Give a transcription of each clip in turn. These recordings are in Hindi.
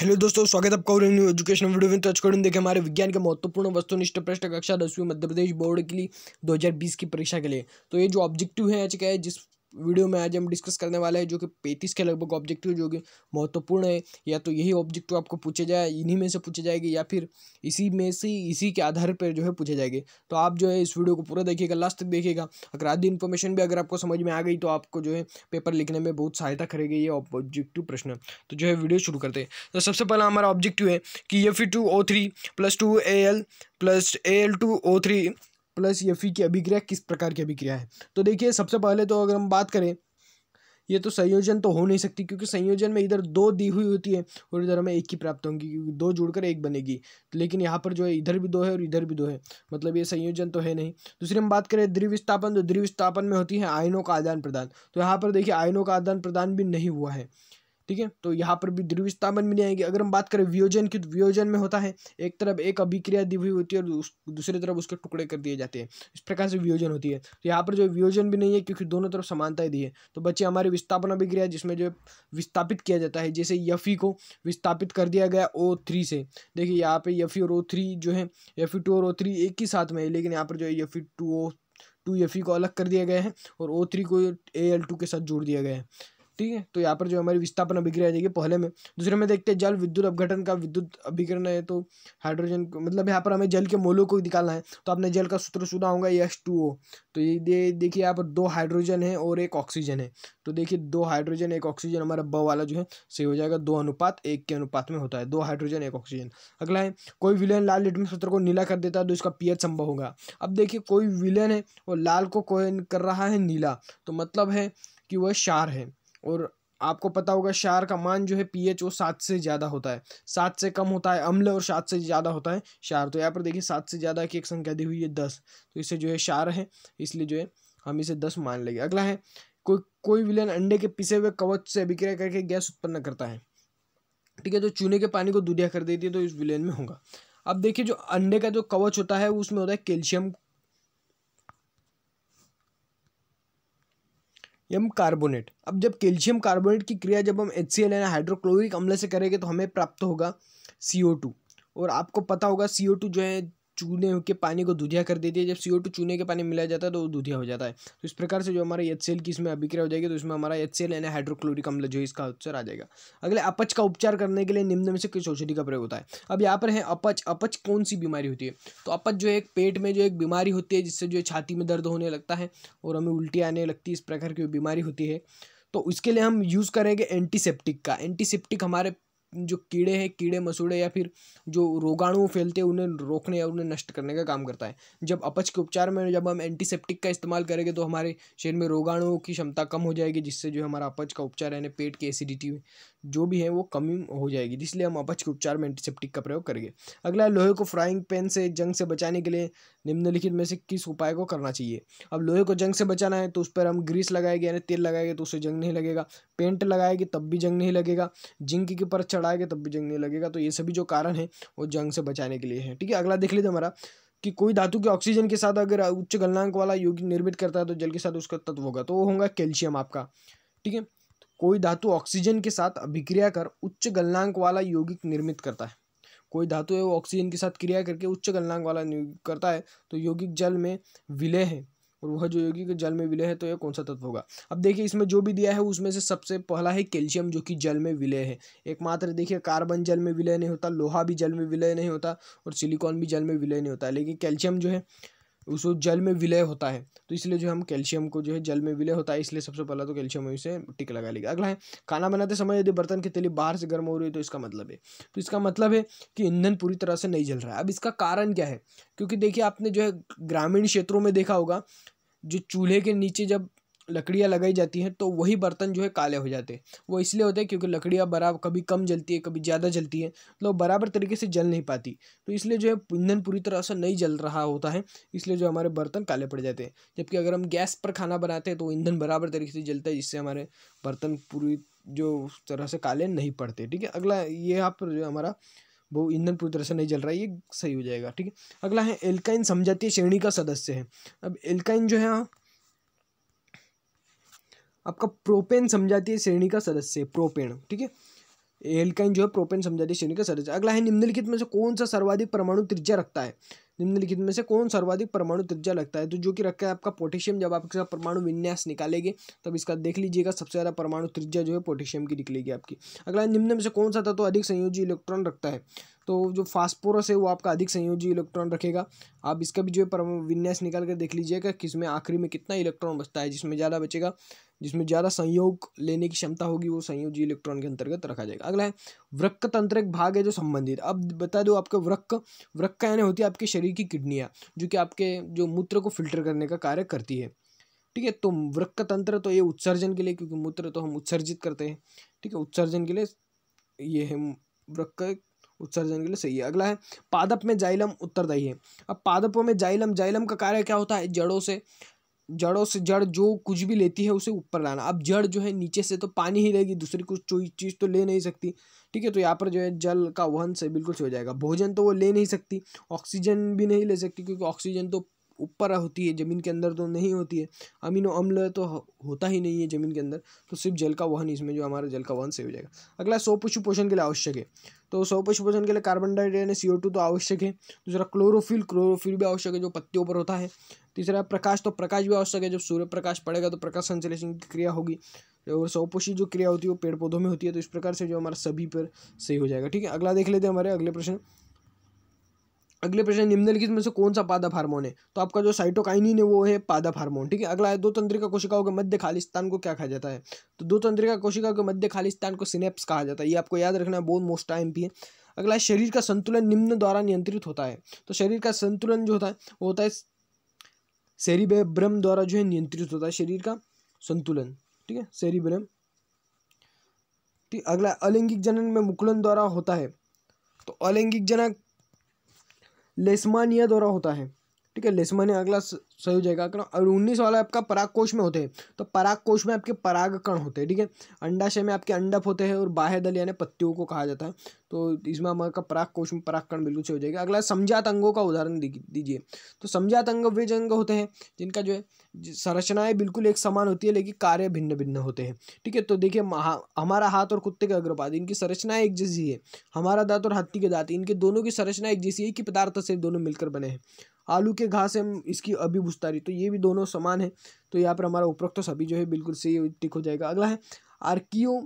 हेलो दोस्तों स्वागत है आपका न्यू एजुकेशन वीडियो में तो अच्छे देखें हमारे विज्ञान के महत्वपूर्ण वस्तुनिष्ठ प्रश्न कक्षा दसवीं मध्य प्रदेश बोर्ड के लिए 2020 की परीक्षा के लिए तो ये जो ऑब्जेक्टिव है आज का है जिस वीडियो में आज हम डिस्कस करने वाले हैं जो कि पैंतीस के लगभग ऑब्जेक्टिव जो कि महत्वपूर्ण है या तो यही ऑब्जेक्टिव तो आपको पूछे जाए इन्हीं में से पूछे जाएंगे या फिर इसी में से इसी के आधार पर जो है पूछे जाएंगे तो आप जो है इस वीडियो को पूरा देखिएगा लास्ट तक देखिएगा अगर आधी इन्फॉर्मेशन भी अगर आपको समझ में आ गई तो आपको जो है पेपर लिखने में बहुत सहायता करेगी ये ऑब्जेक्टिव प्रश्न तो जो है वीडियो शुरू करते हैं तो सबसे पहला हमारा ऑब्जेक्टिव है कि F E two O three plus two A L plus A L two O three plus फी की अभिक्रिया किस प्रकार की अभिक्रिया है तो देखिए सबसे पहले तो अगर हम बात करें ये तो संयोजन तो हो नहीं सकती क्योंकि संयोजन में इधर दो दी हुई होती है और इधर हमें एक की प्राप्त होंगी क्योंकि दो जुड़कर एक बनेगी लेकिन यहाँ पर जो है इधर भी दो है और इधर भी दो है मतलब ये संयोजन तो है नहीं दूसरी हम बात करें द्रिविस्थापन तो द्रिविस्थापन में होती है आयनों का आदान प्रदान तो यहाँ पर देखिए आयनों का आदान प्रदान भी नहीं हुआ है ठीक है तो यहाँ पर भी ध्रुव भी नहीं आएगी अगर हम बात करें वियोजन की तो वियोजन में होता है एक तरफ एक अभिक्रिया दी हुई होती है और दूसरी तरफ उसके टुकड़े कर दिए जाते हैं इस प्रकार से वियोजन होती है तो यहाँ पर जो वियोजन भी नहीं है क्योंकि दोनों तरफ समानता दी है तो बच्चे हमारी विस्थापन अभिक्रिया जिसमें जो विस्थापित किया जाता है जैसे यफी को विस्थापित कर दिया गया ओ थ्री से देखिए यहाँ पर यफी और ओ थ्री जो है यफी टू और ओ थ्री एक ही साथ में है लेकिन यहाँ पर जो है यफी टू ओ टू यफी को अलग कर दिया गया है और ओ थ्री को ए एल टू के साथ जोड़ दिया गया है ठीक है तो यहाँ पर जो हमारी विस्थापन अभिक्रिया आ जाएगी पहले में दूसरे में देखते हैं जल विद्युत अपघटन का विद्युत अभिकरण है तो हाइड्रोजन मतलब यहाँ पर हमें जल के मोलों को निकालना है तो आपने जल का सूत्र सुना होगा एस टू ओ तो ये देखिए यहाँ पर दो हाइड्रोजन है और एक ऑक्सीजन है तो देखिए दो हाइड्रोजन एक ऑक्सीजन हमारा ब वाला जो है सही हो जाएगा दो अनुपात एक के अनुपात में होता है दो हाइड्रोजन एक ऑक्सीजन अगला है कोई विलयन लाल लिटमस सूत्र को नीला कर देता है तो इसका पीएच संभव होगा अब देखिए कोई विलयन है और लाल को कोयन कर रहा है नीला तो मतलब है कि वह शार है और आपको पता होगा क्षार का मान जो है पीएच वो सात से ज़्यादा होता है सात से कम होता है अम्ल और सात से ज़्यादा होता है क्षार तो यहाँ पर देखिए सात से ज़्यादा की एक संख्या दी हुई है दस तो इसे जो है क्षार है इसलिए जो है हम इसे दस मान लेंगे अगला है कोई कोई विलन अंडे के पिसे हुए कवच से अभिक्रिया करके गैस उत्पन्न करता है ठीक है जो तो चूने के पानी को दूधिया कर देती है तो इस विलेन में होगा अब देखिए जो अंडे का जो कवच होता है उसमें होता है कैल्शियम एम कार्बोनेट अब जब कैल्शियम कार्बोनेट की क्रिया जब हम एच सी एल यानी हाइड्रोक्लोरिक अम्ल से करेंगे तो हमें प्राप्त होगा सी ओ टू और आपको पता होगा सी ओ टू जो है चूने के पानी को दुधिया कर देती है जब सी चूने के पानी मिलाया जाता है तो वो दुधिया हो जाता है तो इस प्रकार से जो हमारा एच की इसमें अभिक्रिया हो जाएगी तो इसमें हमारा एच यानी हाइड्रोक्लोरिक अम्ल जो इसका उत्तर आ जाएगा अगले अपच का उपचार करने के लिए निम्न में से किस औषधि का प्रयोग होता है अब यहाँ पर है अपच अपच कौन सी बीमारी होती है तो अपच जो एक पेट में जो एक बीमारी होती है जिससे जो है छाती में दर्द होने लगता है और हमें उल्टी आने लगती है इस प्रकार की बीमारी होती है तो उसके लिए हम यूज़ करेंगे एंटीसेप्टिक का एंटीसेप्टिक हमारे जो कीड़े हैं कीड़े मसूड़े या फिर जो रोगाणु फैलते हैं उन्हें रोकने या उन्हें नष्ट करने का काम करता है जब अपच के उपचार में जब हम एंटीसेप्टिक का इस्तेमाल करेंगे तो हमारे शरीर में रोगाणुओं की क्षमता कम हो जाएगी जिससे जो हमारा अपच का उपचार यानी पेट की एसिडिटी जो भी है वो कमी हो जाएगी इसलिए हम अपच के उपचार में एंटीसेप्टिक का प्रयोग करेंगे अगला लोहे को फ्राइंग पैन से जंग से बचाने के लिए निम्नलिखित में से किस उपाय को करना चाहिए अब लोहे को जंग से बचाना है तो उस पर हम ग्रीस लगाएंगे यानी तेल लगाएंगे तो उससे जंग नहीं लगेगा पेंट लगाएगी तब भी जंग नहीं लगेगा जिंक की परछा चढ़ाएंगे तब भी जंग नहीं लगेगा तो ये सभी जो कारण है वो जंग से बचाने के लिए है ठीक है अगला देख लीजिए हमारा कि कोई धातु के ऑक्सीजन के साथ अगर उच्च गलनांक वाला योग निर्मित करता है तो जल के साथ उसका तत्व होगा तो वो होगा कैल्शियम आपका ठीक है कोई धातु ऑक्सीजन के साथ अभिक्रिया कर उच्च गलनांक वाला यौगिक निर्मित करता है कोई धातु है वो ऑक्सीजन के साथ क्रिया करके उच्च गलनांक वाला करता है तो यौगिक जल में विलय है और वह जो योगी के जल में विलय है तो यह कौन सा तत्व होगा अब देखिए इसमें जो भी दिया है उसमें से सबसे पहला है कैल्शियम जो कि जल में विलय है एकमात्र देखिए कार्बन जल में विलय नहीं होता लोहा भी जल में विलय नहीं होता और सिलिकॉन भी जल में विलय नहीं होता लेकिन कैल्शियम जो है उसको जल में विलय होता है तो इसलिए जो हम कैल्शियम को जो है जल में विलय होता है इसलिए सबसे पहला तो कैल्शियम में उसे टिक लगा लेगा अगला है खाना बनाते समय यदि बर्तन की तेली बाहर से गर्म हो रही है तो इसका मतलब है तो इसका मतलब है कि ईंधन पूरी तरह से नहीं जल रहा है अब इसका कारण क्या है क्योंकि देखिए आपने जो है ग्रामीण क्षेत्रों में देखा होगा जो चूल्हे के नीचे जब लकड़ियाँ लगाई जाती हैं तो वही बर्तन जो है काले हो जाते हैं वो इसलिए होते हैं क्योंकि लकड़ियाँ बराबर कभी कम जलती है कभी ज़्यादा जलती है तो मतलब बराबर तरीके से जल नहीं पाती तो इसलिए जो है ईंधन पूरी तरह से नहीं जल रहा होता है इसलिए जो हमारे बर्तन काले पड़ जाते हैं जबकि अगर हम गैस पर खाना बनाते हैं तो ईंधन बराबर तरीके से जलता है जिससे हमारे बर्तन पूरी जो तरह से काले नहीं पड़ते ठीक है अगला ये आप जो हमारा वो ईंधन पूरी तरह से नहीं जल रहा है ये सही हो जाएगा ठीक है अगला है एल्काइन समझाती श्रेणी का सदस्य है अब एल्काइन जो है हाँ, आपका प्रोपेन समझाती है श्रेणी का सदस्य प्रोपेन ठीक है एल्काइन जो है प्रोपेन समझाती है श्रेणी का सदस्य अगला है निम्नलिखित में से कौन सा सर्वाधिक परमाणु त्रिज्या रखता है निम्नलिखित में से कौन सर्वाधिक परमाणु त्रिज्या लगता है तो जो कि रखा है आपका पोटेशियम जब आप इसका परमाणु विन्यास निकालेंगे तब इसका देख लीजिएगा सबसे ज़्यादा परमाणु त्रिज्या जो है पोटेशियम की निकलेगी आपकी अगला निम्न में से कौन सा था तो अधिक संयोजी इलेक्ट्रॉन रखता है तो जो फास्पोरस है वो आपका अधिक संयोजी इलेक्ट्रॉन रखेगा आप इसका भी जो है विन्यास निकाल कर देख लीजिएगा किसमें आखिरी में कितना इलेक्ट्रॉन बचता है जिसमें ज़्यादा बचेगा जिसमें ज़्यादा संयोग लेने की क्षमता होगी वो संयोजी इलेक्ट्रॉन के अंतर्गत रखा जाएगा अगला है वृक्क तंत्र एक भाग है जो संबंधित अब बता दो आपके वृक्क वृक्क यानी होती है आपके शरीर की किडनियाँ जो कि आपके जो मूत्र को फिल्टर करने का कार्य करती है ठीक है तो वृक्क तंत्र तो ये उत्सर्जन के लिए क्योंकि मूत्र तो हम उत्सर्जित करते हैं ठीक है उत्सर्जन के लिए ये है वृक्क उत्सर्जन के लिए सही है अगला है पादप में जाइलम उत्तरदायी है अब पादपों में जाइलम जाइलम का कार्य क्या होता है जड़ों से जड़ों से जड़ जो कुछ भी लेती है उसे ऊपर लाना अब जड़ जो है नीचे से तो पानी ही लेगी दूसरी कुछ चीज़ तो ले नहीं सकती ठीक है तो यहाँ पर जो है जल का वहन से बिल्कुल से हो जाएगा भोजन तो वो ले नहीं सकती ऑक्सीजन भी नहीं ले सकती क्योंकि ऑक्सीजन तो ऊपर होती है ज़मीन के अंदर तो नहीं होती है अमीनो अम्ल तो होता ही नहीं है ज़मीन के अंदर तो सिर्फ जल का वहन इसमें जो हमारा जल का वहन से हो जाएगा अगला सोपशु पोषण के लिए आवश्यक है तो सोपशु पोषण के लिए कार्बन डाइऑक्साइड यानी सी तो आवश्यक है दूसरा क्लोरोफिल क्लोरोफिल भी आवश्यक है जो पत्तियों पर होता है तीसरा प्रकाश तो प्रकाश भी आवश्यक है जब सूर्य प्रकाश पड़ेगा तो प्रकाश संश्लेषण की क्रिया होगी और सौपोषी जो क्रिया होती है वो पेड़ पौधों में होती है तो इस प्रकार से जो हमारा सभी पर सही हो जाएगा ठीक है अगला देख लेते हैं हमारे अगले प्रश्न अगले प्रश्न निम्नलिखित में से कौन सा पादप हार्मोन है तो आपका जो साइटोकाइनिन है वो है पादप हार्मोन ठीक है अगला है दो तंत्रिका कोशिकाओं के मध्य खाली स्थान को क्या कहा जाता है तो दो तंत्रिका कोशिकाओं के मध्य खाली स्थान को सिनेप्स कहा जाता है ये आपको याद रखना है बहुत मोस्ट टाइम पी है अगला है शरीर का संतुलन निम्न द्वारा नियंत्रित होता है तो शरीर का संतुलन जो होता है वो होता है सेरिब्रम द्वारा जो है नियंत्रित होता है शरीर का संतुलन ठीक है सेरिब्रम ठीक अगला अलैंगिक जनन में मुकुलन द्वारा होता है तो अलैंगिक जनक लेस्मानिया द्वारा होता है ठीक है लेस अगला सही हो जाएगा और उन्नीस वाला आपका पराग कोष में होते हैं तो पराग कोष में आपके परागकण होते हैं ठीक है अंडाशय में आपके अंडप होते हैं और बाह्य दल यानी पत्तियों को कहा जाता है तो इसमें हमारा कोष में परागकण बिल्कुल सही हो जाएगा अगला समझात अंगों का उदाहरण दीजिए तो समझात अंग वे अंग होते हैं जिनका जो है संरचनाएं बिल्कुल एक समान होती है लेकिन कार्य भिन्न भिन्न होते हैं ठीक है तो देखिए हमारा हाथ और कुत्ते का अग्रपात इनकी संरचनाएं एक जैसी है हमारा दांत और हाथी के दांत इनके दोनों की संरचना एक जैसी है कि पदार्थ से दोनों मिलकर बने हैं आलू के घास हम इसकी अभी भुस्तारी तो ये भी दोनों समान है तो यहाँ पर हमारा उपरोक्त तो सभी जो है बिल्कुल सही टिक हो जाएगा अगला है आर्कियो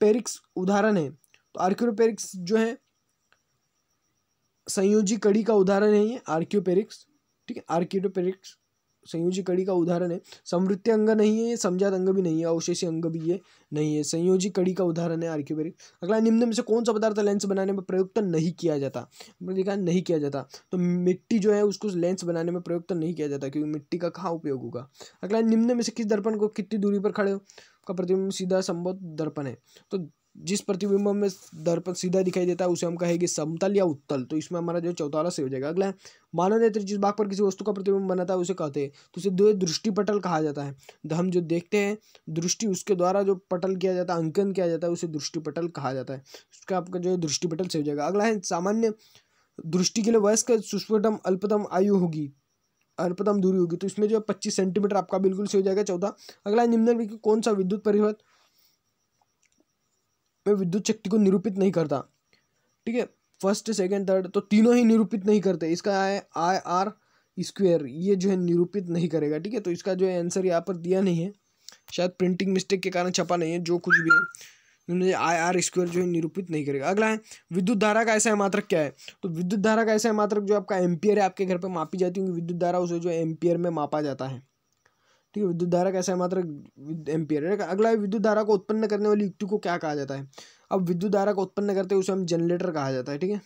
पेरिक्स उदाहरण है तो आर्क्योपेरिक्स जो है संयोजी कड़ी का उदाहरण है ये आर्क्योपेरिक्स ठीक है आर्क्योपेरिक्स संयोजी कड़ी का उदाहरण है समृत्य अंग नहीं है समझात अंग भी नहीं है अवशेषी अंग भी ये नहीं है संयोजी कड़ी का उदाहरण है आर्क्यूबेरिक अगला निम्न में से कौन सा पदार्थ लेंस बनाने में प्रयुक्त नहीं किया जाता देखा नहीं किया जाता तो मिट्टी जो है उसको लेंस बनाने में प्रयुक्त नहीं किया जाता क्योंकि मिट्टी का कहाँ उपयोग होगा अगला निम्न में से किस दर्पण को कितनी दूरी पर खड़े का प्रतिबिंब सीधा संभव दर्पण है तो जिस प्रतिबिंब में दर्पण सीधा दिखाई देता है उसे हम कहेंगे समतल या उत्तल तो इसमें हमारा जो चौतारा सही हो जाएगा अगला है मानव नेत्र जिस भाग पर किसी वस्तु का प्रतिबिंब बनाता है उसे कहते हैं तो उसे दो दृष्टिपटल कहा जाता है तो हम जो देखते हैं दृष्टि उसके द्वारा जो पटल किया जाता है अंकन किया जाता है उसे दृष्टिपटल कहा जाता है उसका आपका जो दृष्टिपटल सही हो जाएगा अगला है सामान्य दृष्टि के लिए वयस्क सुष्पटम अल्पतम आयु होगी अल्पतम दूरी होगी तो इसमें जो है पच्चीस सेंटीमीटर आपका बिल्कुल सही हो जाएगा चौथा अगला निम्न कौन सा विद्युत परिवहन मैं विद्युत शक्ति को निरूपित नहीं करता ठीक है फर्स्ट सेकेंड थर्ड तो तीनों ही निरूपित नहीं करते इसका है आई आर स्क्वेयर ये जो है निरूपित नहीं करेगा ठीक है तो इसका जो है आंसर यहाँ पर दिया नहीं है शायद प्रिंटिंग मिस्टेक के कारण छपा नहीं है जो कुछ भी है उन्होंने आई आर स्क्वेयर जो है निरूपित नहीं करेगा अगला है विद्युत धारा का ऐसा मात्रक क्या है तो विद्युत धारा का ऐसा मात्रक जो आपका एम्पियर है आपके घर पर मापी जाती होगी विद्युत धारा उसे जो एम्पियर में मापा जाता है ठीक है विद्युत धारा कैसा है मात्र एम्पियर अगला विद्युत धारा को उत्पन्न करने वाली युक्ति को क्या कहा जाता है अब विद्युत धारा को उत्पन्न करते हुए उसे हम जनरेटर कहा जाता है ठीक है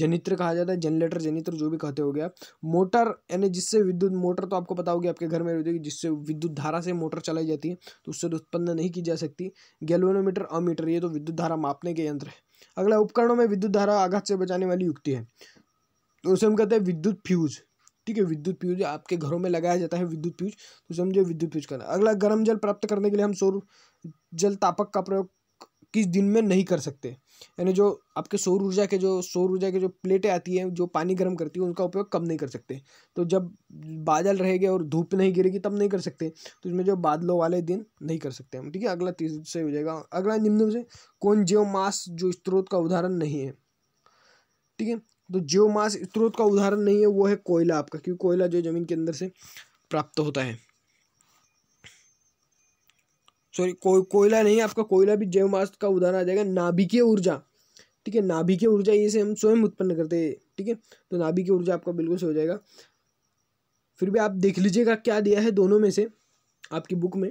जनित्र कहा जाता है जनरेटर जनित्र जो भी कहते हो गया मोटर यानी जिससे विद्युत मोटर तो आपको पता होगी आपके घर में जिससे विद्युत धारा से मोटर चलाई जाती है तो उससे तो उत्पन्न नहीं की जा सकती गैल्वेनोमीटर अमीटर ये तो विद्युत धारा मापने के यंत्र है अगला उपकरणों में विद्युत धारा आघात से बचाने वाली युक्ति है तो उसे हम कहते हैं विद्युत फ्यूज ठीक है विद्युत पीयूज आपके घरों में लगाया जाता है विद्युत पीयूज तो समझिए विद्युत पीयूज करना अगला गर्म जल प्राप्त करने के लिए हम सौर जल तापक का प्रयोग किस दिन में नहीं कर सकते यानी जो आपके सौर ऊर्जा के जो सौर ऊर्जा के जो प्लेटें आती हैं जो पानी गर्म करती है उनका उपयोग कब नहीं कर सकते तो जब बादल रहेंगे और धूप नहीं गिरेगी तब नहीं कर सकते तो इसमें जो बादलों वाले दिन नहीं कर सकते हम ठीक है अगला तीसरे से हो जाएगा अगला निम्न से कौन जीव मास जो स्त्रोत का उदाहरण नहीं है ठीक है तो जो मास स्त्रोत का उदाहरण नहीं है वो है कोयला आपका क्योंकि कोयला जो ज़मीन के अंदर से प्राप्त होता है सॉरी को, कोयला नहीं आपका कोयला भी जैव मास का उदाहरण आ जाएगा नाभिकीय ऊर्जा ठीक है नाभिकीय ऊर्जा ये से हम स्वयं उत्पन्न करते हैं ठीक है तो नाभिकीय ऊर्जा आपका बिल्कुल सही हो जाएगा फिर भी आप देख लीजिएगा क्या दिया है दोनों में से आपकी बुक में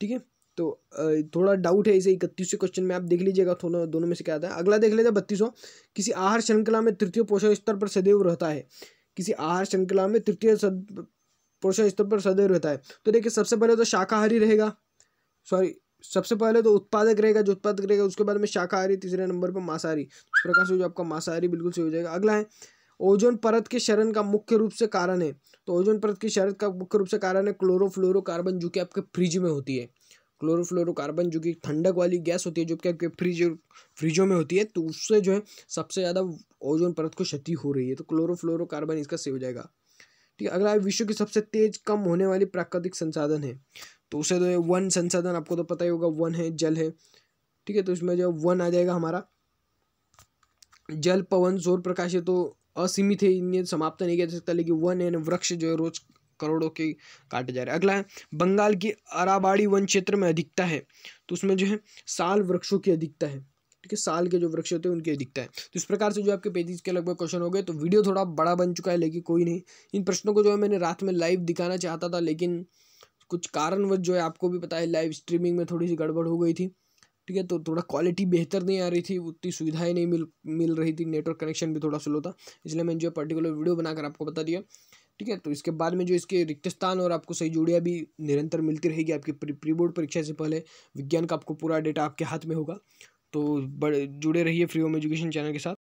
ठीक है तो थोड़ा डाउट है इसे इकतीसवें क्वेश्चन में आप देख लीजिएगा दोनों दोनों में से क्या आता है अगला देख लेते हैं बत्तीसों किसी आहार श्रृंखला में तृतीय पोषण स्तर पर सदैव रहता है किसी आहार श्रृंखला में तृतीय पोषण स्तर पर सदैव रहता है तो देखिए सबसे पहले तो शाकाहारी रहेगा सॉरी सबसे पहले तो उत्पादक रहेगा जो उत्पादक रहेगा उसके बाद में शाकाहारी तीसरे नंबर पर मांसाहारी इस प्रकार से जो आपका मांसाहारी बिल्कुल सही हो जाएगा अगला है ओजोन परत के शरण का मुख्य रूप से कारण है तो ओजोन परत के शरण का मुख्य रूप से कारण है क्लोरोफ्लोरोकार्बन जो कि आपके फ्रिज में होती है क्लोरोफ्लोरोकार्बन जो कि ठंडक वाली गैस होती है जो क्या आपके फ्रिज फ्रिजों में होती है तो उससे जो है सबसे ज़्यादा ओजोन परत को क्षति हो रही है तो क्लोरोफ्लोरोकार्बन इसका सही हो जाएगा ठीक है अगला विश्व की सबसे तेज कम होने वाली प्राकृतिक संसाधन है तो उसे जो तो है वन संसाधन आपको तो पता ही होगा वन है जल है ठीक है तो इसमें जो वन आ जाएगा हमारा जल पवन जोर प्रकाश है तो असीमित है इन्हें समाप्त नहीं किया जा सकता लेकिन वन एन वृक्ष जो है रोज करोड़ों के काटे जा रहे हैं अगला है बंगाल की अराबाड़ी वन क्षेत्र में अधिकता है तो उसमें जो है साल वृक्षों की अधिकता है ठीक है साल के जो वृक्ष होते हैं उनकी अधिकता है तो इस प्रकार से जो आपके पैंतीस के लगभग क्वेश्चन हो गए तो वीडियो थोड़ा बड़ा बन चुका है लेकिन कोई नहीं इन प्रश्नों को जो है मैंने रात में लाइव दिखाना चाहता था लेकिन कुछ कारणवश जो है आपको भी पता है लाइव स्ट्रीमिंग में थोड़ी सी गड़बड़ हो गई थी ठीक है तो थोड़ा क्वालिटी बेहतर नहीं आ रही थी उतनी सुविधाएं नहीं मिल मिल रही थी नेटवर्क कनेक्शन भी थोड़ा स्लो था इसलिए मैंने जो पर्टिकुलर वीडियो बनाकर आपको बता दिया ठीक है तो इसके बाद में जो इसके रिक्त स्थान और आपको सही जोड़ियाँ भी निरंतर मिलती रहेगी आपकी प्री प्री बोर्ड परीक्षा से पहले विज्ञान का आपको पूरा डेटा आपके हाथ में होगा तो बड़े जुड़े रहिए फ्री होम एजुकेशन चैनल के साथ